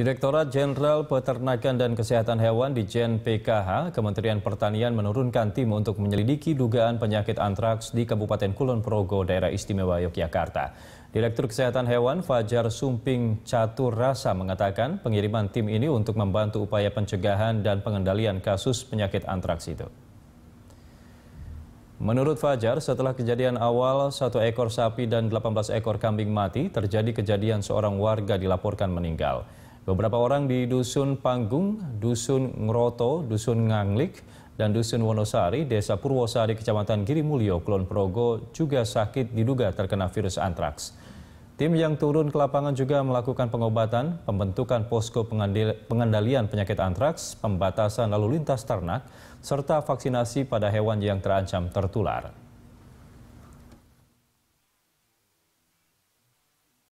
Direktorat Jenderal Peternakan dan Kesehatan Hewan di Jen PKH, Kementerian Pertanian menurunkan tim untuk menyelidiki dugaan penyakit antraks di Kabupaten Kulon Progo, daerah istimewa Yogyakarta. Direktur Kesehatan Hewan Fajar Sumping Catur Rasa mengatakan pengiriman tim ini untuk membantu upaya pencegahan dan pengendalian kasus penyakit antraks itu. Menurut Fajar, setelah kejadian awal, satu ekor sapi dan 18 ekor kambing mati, terjadi kejadian seorang warga dilaporkan meninggal. Beberapa orang di Dusun Panggung, Dusun Ngroto, Dusun Nganglik, dan Dusun Wonosari, Desa Purwosari, Kecamatan Girimulyo, Kulon Progo juga sakit diduga terkena virus antraks. Tim yang turun ke lapangan juga melakukan pengobatan, pembentukan posko pengendalian penyakit antraks, pembatasan lalu lintas ternak, serta vaksinasi pada hewan yang terancam tertular.